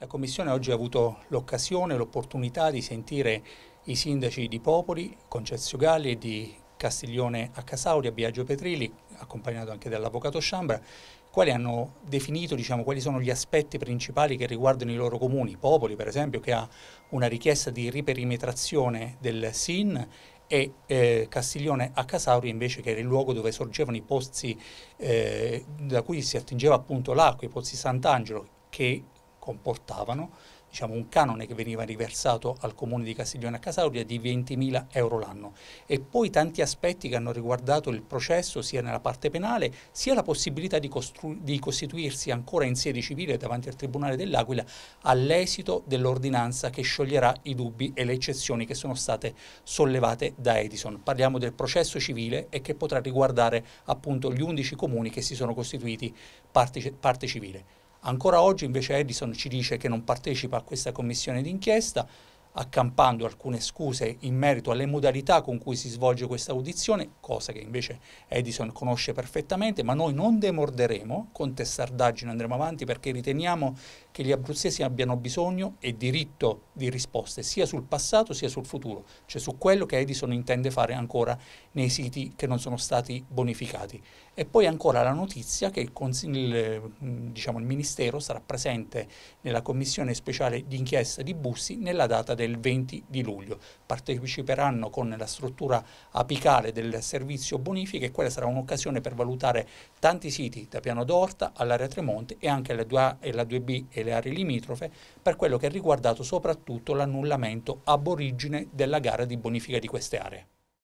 La Commissione oggi ha avuto l'occasione, l'opportunità di sentire i sindaci di Popoli, Concezio Galli e di Castiglione a Casauri, a Biagio Petrilli, accompagnato anche dall'avvocato Sciambra, quali hanno definito diciamo, quali sono gli aspetti principali che riguardano i loro comuni. Popoli, per esempio, che ha una richiesta di riperimetrazione del SIN e eh, Castiglione a Casauri invece che era il luogo dove sorgevano i pozzi eh, da cui si attingeva appunto l'acqua, i pozzi Sant'Angelo, che comportavano diciamo, un canone che veniva riversato al comune di Castiglione a Casauria di 20.000 euro l'anno e poi tanti aspetti che hanno riguardato il processo sia nella parte penale sia la possibilità di, di costituirsi ancora in sede civile davanti al Tribunale dell'Aquila all'esito dell'ordinanza che scioglierà i dubbi e le eccezioni che sono state sollevate da Edison. Parliamo del processo civile e che potrà riguardare appunto gli 11 comuni che si sono costituiti parte, parte civile. Ancora oggi invece Edison ci dice che non partecipa a questa commissione d'inchiesta accampando alcune scuse in merito alle modalità con cui si svolge questa audizione, cosa che invece Edison conosce perfettamente, ma noi non demorderemo, con testardaggine andremo avanti perché riteniamo che gli abruzzesi abbiano bisogno e diritto di risposte sia sul passato sia sul futuro, cioè su quello che Edison intende fare ancora nei siti che non sono stati bonificati. E poi ancora la notizia che il, il, mm, diciamo, il Ministero sarà presente nella commissione speciale d'inchiesta di Bussi nella data del il 20 di luglio. Parteciperanno con la struttura apicale del servizio bonifica e quella sarà un'occasione per valutare tanti siti da Piano d'Orta all'area Tremonte e anche la, 2A e la 2B e le aree limitrofe per quello che è riguardato soprattutto l'annullamento aborigine della gara di bonifica di queste aree.